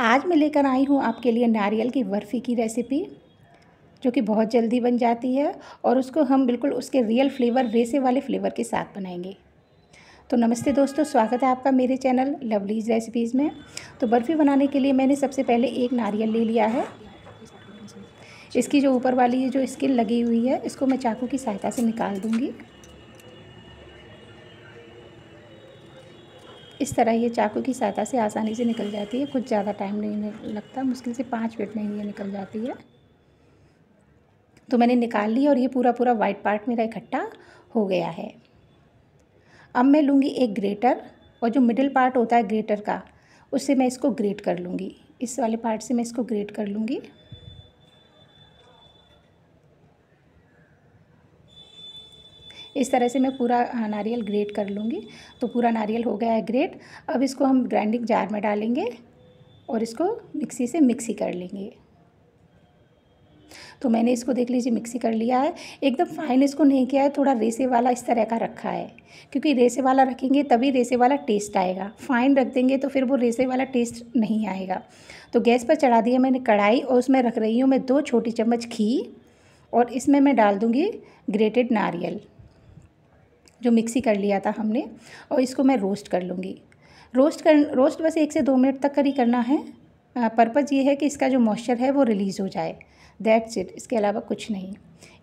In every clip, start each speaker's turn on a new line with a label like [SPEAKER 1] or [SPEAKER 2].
[SPEAKER 1] आज मैं लेकर आई हूँ आपके लिए नारियल की बर्फ़ी की रेसिपी जो कि बहुत जल्दी बन जाती है और उसको हम बिल्कुल उसके रियल फ्लेवर रेसे वाले फ्लेवर के साथ बनाएंगे तो नमस्ते दोस्तों स्वागत है आपका मेरे चैनल लवलीज रेसिपीज़ में तो बर्फ़ी बनाने के लिए मैंने सबसे पहले एक नारियल ले लिया है इसकी जो ऊपर वाली जो स्किन लगी हुई है इसको मैं चाकू की सहायता से निकाल दूँगी इस तरह ये चाकू की सहायता से आसानी से निकल जाती है कुछ ज़्यादा टाइम नहीं लगता मुश्किल से पाँच मिनट में ही ये निकल जाती है तो मैंने निकाल ली और ये पूरा पूरा वाइट पार्ट मेरा इकट्ठा हो गया है अब मैं लूँगी एक ग्रेटर और जो मिडिल पार्ट होता है ग्रेटर का उससे मैं इसको ग्रेट कर लूँगी इस वाले पार्ट से मैं इसको ग्रेट कर लूँगी इस तरह से मैं पूरा हाँ, नारियल ग्रेट कर लूँगी तो पूरा नारियल हो गया है ग्रेट अब इसको हम ग्राइंडिंग जार में डालेंगे और इसको मिक्सी से मिक्सी कर लेंगे तो मैंने इसको देख लीजिए मिक्सी कर लिया है एकदम फाइन इसको नहीं किया है थोड़ा रेसे वाला इस तरह का रखा है क्योंकि रेसे वाला रखेंगे तभी रेसे वाला टेस्ट आएगा फाइन रख देंगे तो फिर वो रेसे वाला टेस्ट नहीं आएगा तो गैस पर चढ़ा दिया मैंने कढ़ाई और उसमें रख रही हूँ मैं दो छोटी चम्मच घी और इसमें मैं डाल दूँगी ग्रेटेड नारियल जो मिक्सी कर लिया था हमने और इसको मैं रोस्ट कर लूँगी रोस्ट कर रोस्ट बस एक से दो मिनट तक कर ही करना है पर्पज़ ये है कि इसका जो मॉइस्चर है वो रिलीज़ हो जाए दैट्स इट इसके अलावा कुछ नहीं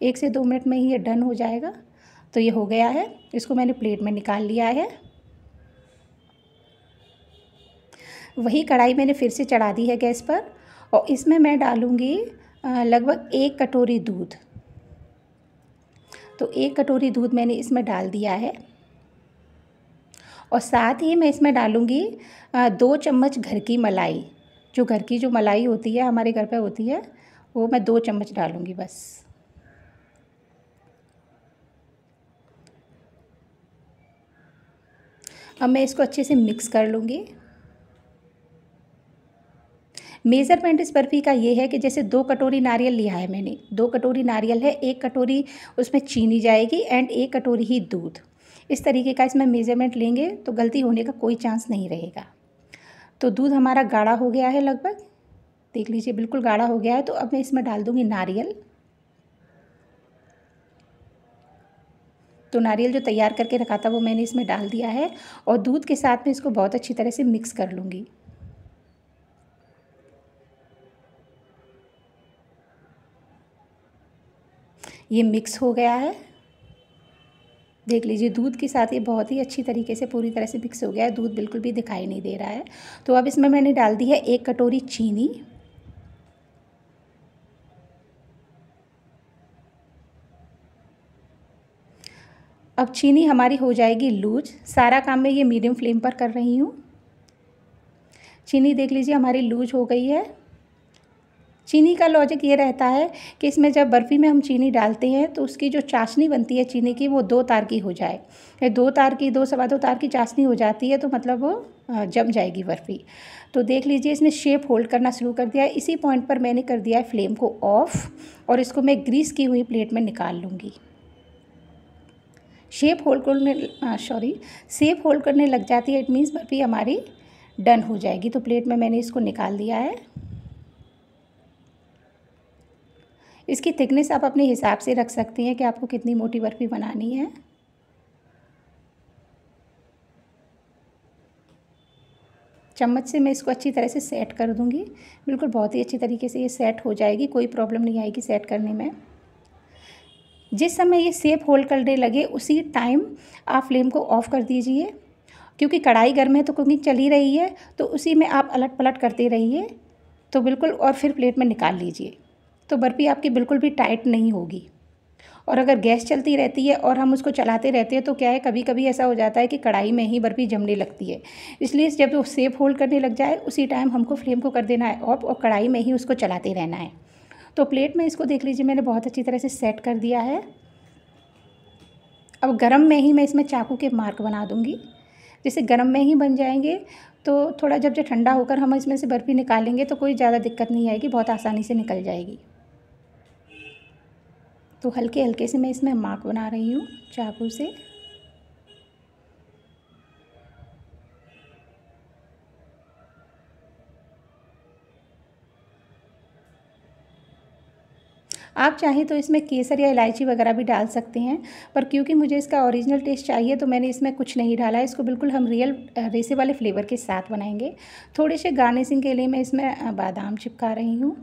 [SPEAKER 1] एक से दो मिनट में ही ये डन हो जाएगा तो ये हो गया है इसको मैंने प्लेट में निकाल लिया है वही कढ़ाई मैंने फिर से चढ़ा दी है गैस पर और इसमें मैं डालूँगी लगभग एक कटोरी दूध तो एक कटोरी दूध मैंने इसमें डाल दिया है और साथ ही मैं इसमें डालूँगी दो चम्मच घर की मलाई जो घर की जो मलाई होती है हमारे घर पर होती है वो मैं दो चम्मच डालूँगी बस अब मैं इसको अच्छे से मिक्स कर लूँगी मेज़रमेंट इस बर्फ़ी का ये है कि जैसे दो कटोरी नारियल लिया है मैंने दो कटोरी नारियल है एक कटोरी उसमें चीनी जाएगी एंड एक कटोरी ही दूध इस तरीके का इसमें मेज़रमेंट लेंगे तो गलती होने का कोई चांस नहीं रहेगा तो दूध हमारा गाढ़ा हो गया है लगभग देख लीजिए बिल्कुल गाढ़ा हो गया है तो अब मैं इसमें डाल दूँगी नारियल तो नारियल जो तैयार करके रखा था वो मैंने इसमें डाल दिया है और दूध के साथ में इसको बहुत अच्छी तरह से मिक्स कर लूँगी ये मिक्स हो गया है देख लीजिए दूध के साथ ये बहुत ही अच्छी तरीके से पूरी तरह से मिक्स हो गया है दूध बिल्कुल भी दिखाई नहीं दे रहा है तो अब इसमें मैंने डाल दी है एक कटोरी चीनी अब चीनी हमारी हो जाएगी लूज सारा काम मैं ये मीडियम फ्लेम पर कर रही हूँ चीनी देख लीजिए हमारी लूज हो गई है चीनी का लॉजिक ये रहता है कि इसमें जब बर्फ़ी में हम चीनी डालते हैं तो उसकी जो चाशनी बनती है चीनी की वो दो तार की हो जाए दो तार की दो सवा दो तार की चाशनी हो जाती है तो मतलब वो जम जाएगी बर्फ़ी तो देख लीजिए इसने शेप होल्ड करना शुरू कर दिया इसी पॉइंट पर मैंने कर दिया है फ्लेम को ऑफ और इसको मैं ग्रीस की हुई प्लेट में निकाल लूँगी शेप होल्ड करने सॉरी सेप होल्ड करने लग जाती है इट मीन्स बर्फ़ी हमारी डन हो जाएगी तो प्लेट में मैंने इसको निकाल दिया है इसकी थिकनेस आप अपने हिसाब से रख सकती हैं कि आपको कितनी मोटी बर्फ़ी बनानी है चम्मच से मैं इसको अच्छी तरह से सेट कर दूंगी बिल्कुल बहुत ही अच्छी तरीके से ये सेट हो जाएगी कोई प्रॉब्लम नहीं आएगी सेट करने में जिस समय ये सेप होल्ड करने लगे उसी टाइम आप फ्लेम को ऑफ़ कर दीजिए क्योंकि कढ़ाई गर्म है तो कुकिंग चली रही है तो उसी में आप अलट पलट करते रहिए तो बिल्कुल और फिर प्लेट में निकाल लीजिए तो बर्फ़ी आपकी बिल्कुल भी टाइट नहीं होगी और अगर गैस चलती रहती है और हम उसको चलाते रहते हैं तो क्या है कभी कभी ऐसा हो जाता है कि कढ़ाई में ही बर्फ़ी जमने लगती है इसलिए जब वो सेफ होल्ड करने लग जाए उसी टाइम हमको फ्लेम को कर देना है ऑफ और कढ़ाई में ही उसको चलाते रहना है तो प्लेट में इसको देख लीजिए मैंने बहुत अच्छी तरह से सेट कर दिया है अब गर्म में ही मैं इसमें चाकू के मार्क बना दूँगी जैसे गर्म में ही बन जाएंगे तो थोड़ा जब जब ठंडा होकर हम इसमें से बर्फ़ी निकालेंगे तो कोई ज़्यादा दिक्कत नहीं आएगी बहुत आसानी से निकल जाएगी तो हल्के हल्के से मैं इसमें मार्क बना रही हूँ चाकू से आप चाहें तो इसमें केसर या इलायची वगैरह भी डाल सकते हैं पर क्योंकि मुझे इसका ओरिजिनल टेस्ट चाहिए तो मैंने इसमें कुछ नहीं डाला है इसको बिल्कुल हम रियल रेसे वाले फ्लेवर के साथ बनाएंगे थोड़े से गार्निशिंग के लिए मैं इसमें बादाम चिपका रही हूँ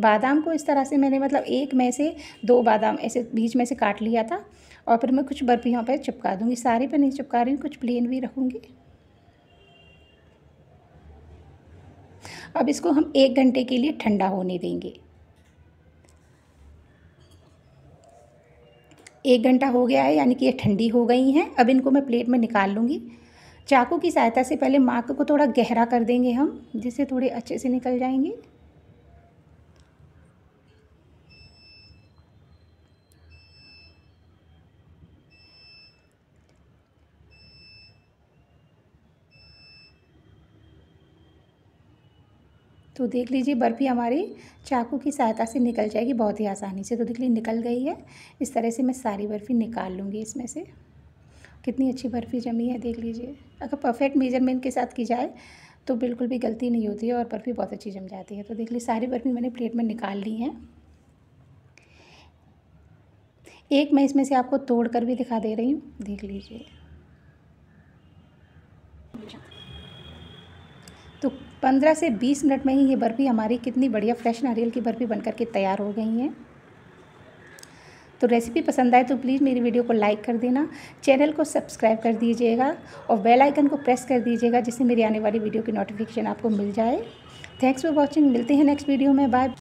[SPEAKER 1] बादाम को इस तरह से मैंने मतलब एक में से दो बादाम ऐसे बीच में से काट लिया था और फिर मैं कुछ बर्फी यहाँ पर चिपका दूँगी सारे पर नहीं चिपका रही कुछ प्लेन भी रखूँगी अब इसको हम एक घंटे के लिए ठंडा होने देंगे एक घंटा हो गया है यानी कि ये ठंडी हो गई हैं अब इनको मैं प्लेट में निकाल लूँगी चाकू की सहायता से पहले मार्क को थोड़ा गहरा कर देंगे हम जिससे थोड़े अच्छे से निकल जाएंगे तो देख लीजिए बर्फ़ी हमारी चाकू की सहायता से निकल जाएगी बहुत ही आसानी से तो देख लीजिए निकल गई है इस तरह से मैं सारी बर्फ़ी निकाल लूँगी इसमें से कितनी अच्छी बर्फ़ी जमी है देख लीजिए अगर परफेक्ट मेजरमेंट के साथ की जाए तो बिल्कुल भी गलती नहीं होती है और बर्फ़ी बहुत अच्छी जम जाती है तो देख लीजिए सारी बर्फ़ी मैंने प्लेट में निकाल ली है एक मैं इसमें से आपको तोड़ कर भी दिखा दे रही हूँ देख लीजिए पंद्रह से बीस मिनट में ही ये बर्फ़ी हमारी कितनी बढ़िया फ्रेश नारियल की बर्फ़ी बनकर के तैयार हो गई है तो रेसिपी पसंद आए तो प्लीज़ मेरी वीडियो को लाइक कर देना चैनल को सब्सक्राइब कर दीजिएगा और बेल आइकन को प्रेस कर दीजिएगा जिससे मेरी आने वाली वीडियो की नोटिफिकेशन आपको मिल जाए थैंक्स फॉर वॉचिंग मिलते हैं नेक्स्ट वीडियो में बाय